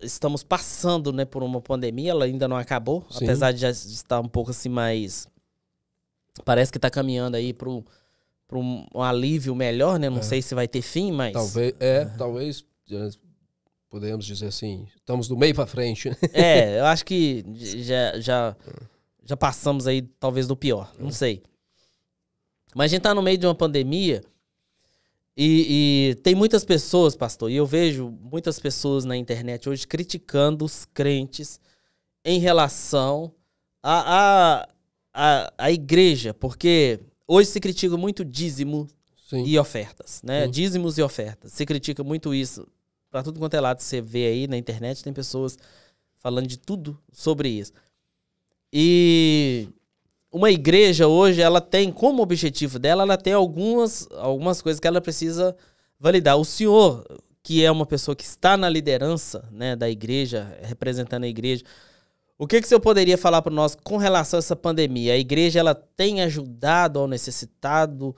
estamos passando né, por uma pandemia, ela ainda não acabou, Sim. apesar de já estar um pouco assim mais. Parece que está caminhando aí para um, alívio melhor, né? Não é. sei se vai ter fim, mas. Talvez, é, é, talvez podemos dizer assim, estamos do meio para frente. Né? É, eu acho que já, já, já passamos aí talvez do pior, não é. sei. Mas a gente está no meio de uma pandemia e, e, tem muitas pessoas, pastor, e eu vejo muitas pessoas na internet hoje criticando os crentes em relação à a, a, a, igreja, porque hoje se critica muito dízimo Sim. e ofertas, né? Sim. Dízimos e ofertas. Se critica muito isso. Para tudo quanto é lado, você vê aí na internet, tem pessoas falando de tudo sobre isso. E uma igreja hoje, ela tem como objetivo dela, ela tem algumas, algumas coisas que ela precisa validar. O senhor, que é uma pessoa que está na liderança né, da igreja, representando a igreja, o que, que o senhor poderia falar para nós com relação a essa pandemia? A igreja ela tem ajudado ao necessitado? O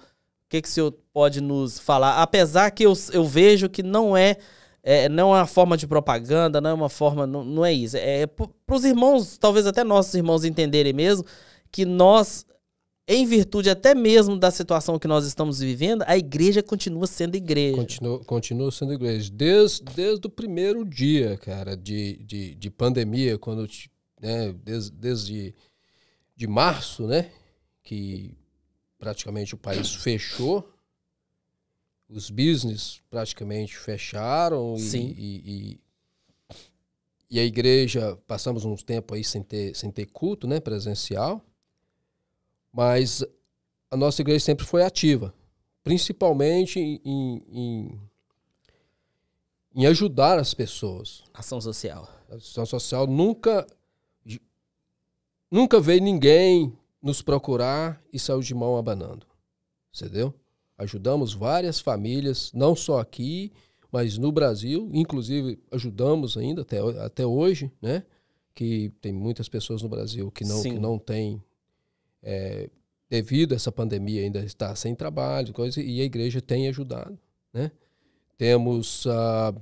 que, que o senhor pode nos falar? Apesar que eu, eu vejo que não é, é não é uma forma de propaganda, não é uma forma, não, não é isso. É, é para os irmãos, talvez até nossos irmãos entenderem mesmo, que nós, em virtude até mesmo da situação que nós estamos vivendo, a igreja continua sendo igreja. Continua, continua sendo igreja. Desde, desde o primeiro dia, cara, de, de, de pandemia, quando né, desde, desde de março, né? Que praticamente o país fechou. Os business praticamente fecharam. E, Sim. E, e, e, a igreja, passamos uns tempo aí sem ter, sem ter culto, né? Presencial. Mas a nossa igreja sempre foi ativa, principalmente em, em, em ajudar as pessoas. Ação social. ação social nunca, nunca veio ninguém nos procurar e saiu de mão abanando. Entendeu? Ajudamos várias famílias, não só aqui, mas no Brasil, inclusive ajudamos ainda até, até hoje, né? Que tem muitas pessoas no Brasil que não, que não têm é, devido a essa pandemia, ainda está sem trabalho, coisa, e a igreja tem ajudado. Né? Temos uh,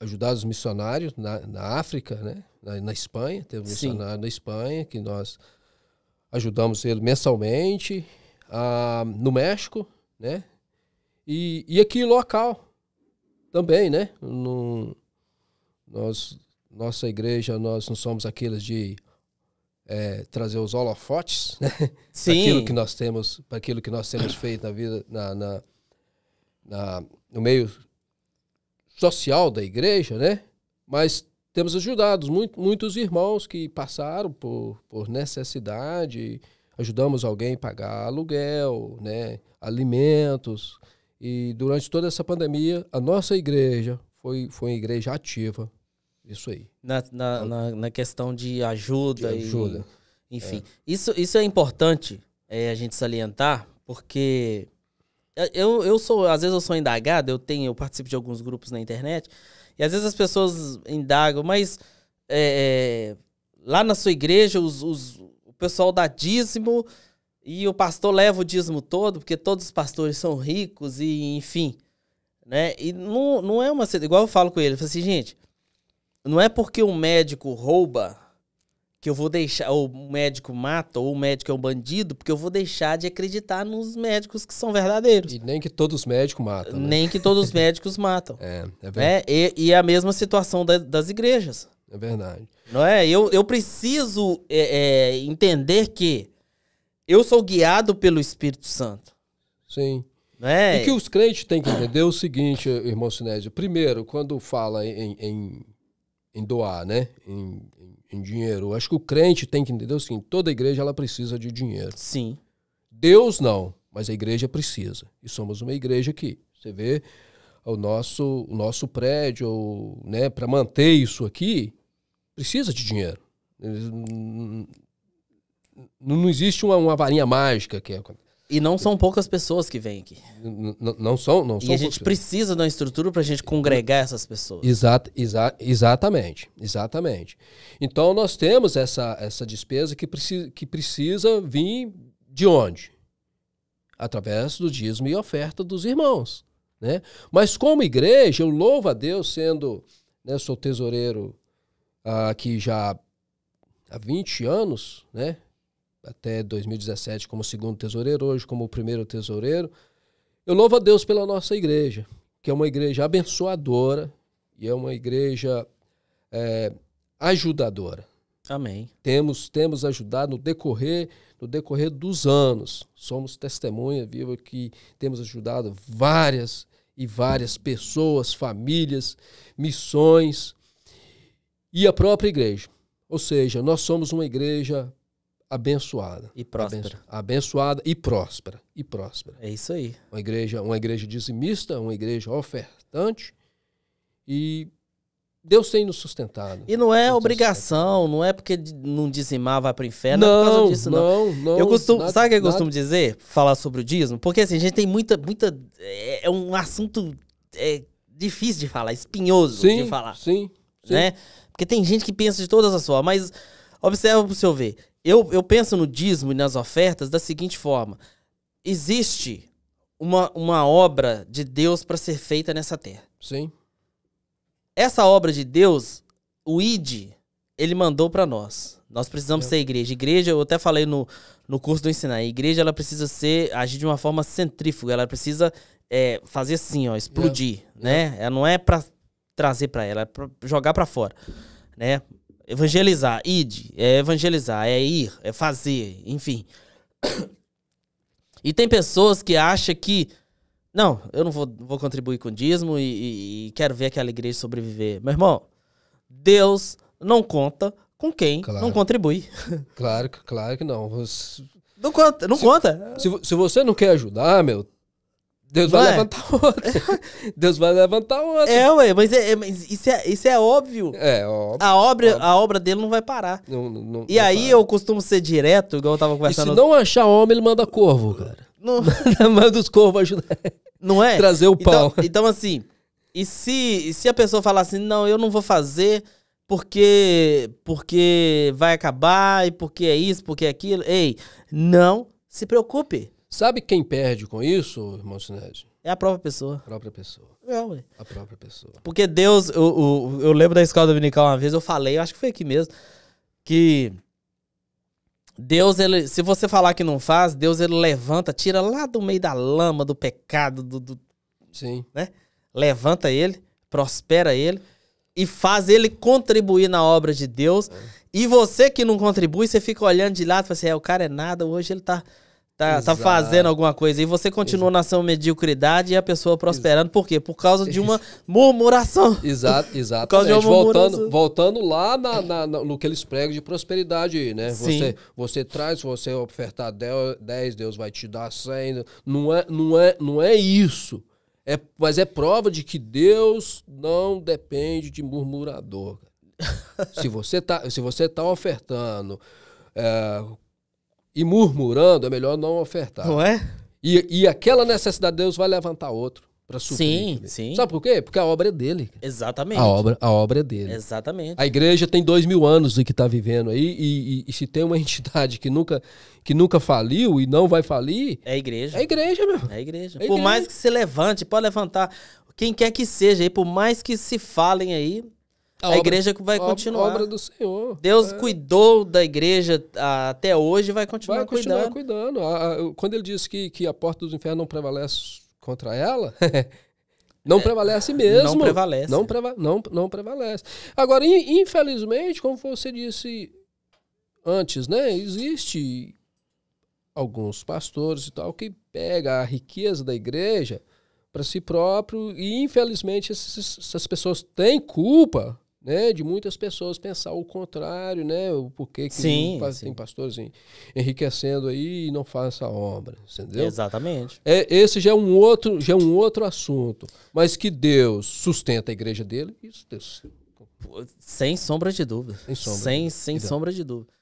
ajudado os missionários na, na África, né? na, na Espanha, temos um missionário na Espanha, que nós ajudamos ele mensalmente, uh, no México, né? E, e aqui local também, né? No, nós, nossa igreja, nós não somos aqueles de é, trazer os holofotes, né? Sim. aquilo que nós temos, para aquilo que nós temos feito na vida, na, na, na, no meio social da igreja, né? Mas temos ajudado muito, muitos irmãos que passaram por, por necessidade, ajudamos alguém a pagar aluguel, né? Alimentos. E durante toda essa pandemia, a nossa igreja foi, foi uma igreja ativa, isso aí. Na, na, então, na, na questão de ajuda. De ajuda. E, enfim. É. Isso, isso é importante é, a gente salientar, porque é, eu, eu sou, às vezes eu sou indagado, eu tenho, eu participo de alguns grupos na internet, e às vezes as pessoas indagam, mas é, é, lá na sua igreja os, os, o pessoal dá dízimo e o pastor leva o dízimo todo, porque todos os pastores são ricos e enfim. Né? E não, não é uma... Igual eu falo com ele, eu falo assim, gente, não é porque um médico rouba que eu vou deixar, ou o médico mata, ou o médico é um bandido, porque eu vou deixar de acreditar nos médicos que são verdadeiros. E nem que todos os médicos matam. Né? Nem que todos os médicos matam. É, é né? verdade. É, e, e, a mesma situação da, das igrejas. É verdade. Não é? Eu, eu preciso é, é, entender que eu sou guiado pelo Espírito Santo. Sim. Não é? E que os crentes têm que entender é o seguinte, irmão Sinésio. Primeiro, quando fala em, em em doar, né? Em, em, em dinheiro. acho que o crente tem que entender o seguinte: toda igreja ela precisa de dinheiro. Sim. Deus não, mas a igreja precisa. E somos uma igreja aqui. Você vê o nosso, o nosso prédio, né? Para manter isso aqui, precisa de dinheiro. Não, não existe uma, uma varinha mágica que é e não são poucas pessoas que vêm aqui. não são, não são. E a gente poucas. precisa de uma estrutura para a gente congregar essas pessoas. Exato, exa exatamente, exatamente. Então nós temos essa, essa despesa que, preci que precisa vir de onde? Através do dízimo e oferta dos irmãos, né? Mas como igreja, eu louvo a Deus sendo, né, sou tesoureiro ah, aqui já há 20 anos, né? até 2017 como segundo tesoureiro, hoje como primeiro tesoureiro. Eu louvo a Deus pela nossa igreja, que é uma igreja abençoadora e é uma igreja é, ajudadora. Amém. Temos, temos ajudado no decorrer, no decorrer dos anos. Somos testemunha viva que temos ajudado várias e várias pessoas, famílias, missões e a própria igreja. Ou seja, nós somos uma igreja abençoada. E próspera. Abençoada e próspera. E próspera. É isso aí. Uma igreja, uma igreja dizimista, uma igreja ofertante e Deus tem nos sustentado. E não é obrigação, não é porque não dizimar vai o inferno, não, é por causa disso, não. Não, não eu costumo, nada, sabe o que eu nada. costumo dizer? Falar sobre o dízimo? Porque assim, a gente tem muita, muita, é, é um assunto é, difícil de falar, espinhoso sim, de falar. Sim, sim. Né? Porque tem gente que pensa de todas as formas, mas observa o seu ver eu, eu penso no dízimo e nas ofertas da seguinte forma: existe uma, uma obra de Deus para ser feita nessa terra. Sim. Essa obra de Deus, o ID, ele mandou para nós. Nós precisamos é. ser igreja. Igreja, eu até falei no, no curso do ensinar, a igreja ela precisa ser agir de uma forma centrífuga, ela precisa é, fazer assim, ó, explodir, é. né? Ela não é para trazer para ela, é para jogar para fora, né? Evangelizar, id, é evangelizar, é ir, é fazer, enfim. E tem pessoas que acham que, não, eu não vou, vou contribuir com o dízimo e, e, e quero ver aquela igreja sobreviver. Meu irmão, Deus não conta com quem claro. não contribui. Claro, claro que não. Você... Não conta, não se, conta. Se, se, você não quer ajudar, meu, Deus vai, é? levantar outro. Deus vai levantar outro. É, ué, mas, é, é, mas isso, é, isso é óbvio. É, óbvio. A obra, óbvio. A obra dele não vai parar. Não, não, não e não aí para. eu costumo ser direto, igual eu tava conversando. E se não achar homem, ele manda corvo, cara. Não. manda os corvos ajudar. Não é? Trazer o pão. Então, então assim, e se, e se a pessoa falar assim, não, eu não vou fazer porque, porque vai acabar e porque é isso, porque é aquilo. Ei, não se preocupe. Sabe quem perde com isso, irmão Sinésio? É a própria pessoa. A própria pessoa. É, ué. A própria pessoa. Porque Deus, eu, eu, eu lembro da escola dominical uma vez, eu falei, eu acho que foi aqui mesmo, que Deus, ele, se você falar que não faz, Deus ele levanta, tira lá do meio da lama, do pecado, do. do Sim. Né? Levanta ele, prospera ele e faz ele contribuir na obra de Deus. É. E você que não contribui, você fica olhando de lado e fala assim: é, o cara é nada, hoje ele tá Tá, tá, fazendo alguma coisa. E você continua Exato. na sua mediocridade e a pessoa prosperando. Por quê? Por causa de uma murmuração. Exato, exatamente. Por causa de uma voltando, voltando lá na, na, no que eles pregam de prosperidade, né? Sim. Você, você traz, você ofertar 10, Deus vai te dar 100. Não é, não é, não é isso. É, mas é prova de que Deus não depende de murmurador. se você tá, se você tá ofertando... É, e murmurando, é melhor não ofertar. Não é? E, e aquela necessidade, Deus vai levantar outro para suprir. Sim, sim. Sabe por quê? Porque a obra é dele. Exatamente. A obra, a obra é dele. Exatamente. A igreja tem dois mil anos do que está vivendo aí e, e, e, se tem uma entidade que nunca, que nunca faliu e não vai falir... É a igreja. É a igreja, meu. É a igreja. É a igreja. Por mais que se levante, pode levantar quem quer que seja aí, por mais que se falem aí, a, a obra, igreja vai continuar. obra do Senhor. Deus é. cuidou da igreja até hoje e vai continuar cuidando. Vai continuar cuidando. cuidando. quando ele disse que, que a porta dos infernos não prevalece contra ela, não é, prevalece mesmo. Não prevalece. Não, preva não, não prevalece. Agora, infelizmente, como você disse antes, né, existe alguns pastores e tal que pega a riqueza da igreja para si próprio e infelizmente essas pessoas têm culpa né, de muitas pessoas pensar o contrário, né, o porquê que sim, faz, sim. tem pastores enriquecendo aí e não faz essa obra, entendeu? Exatamente. É, esse já é um outro, já é um outro assunto, mas que Deus sustenta a igreja dele, isso Deus sem sombra de dúvida. Sem sombra, sem, sem sombra de dúvida.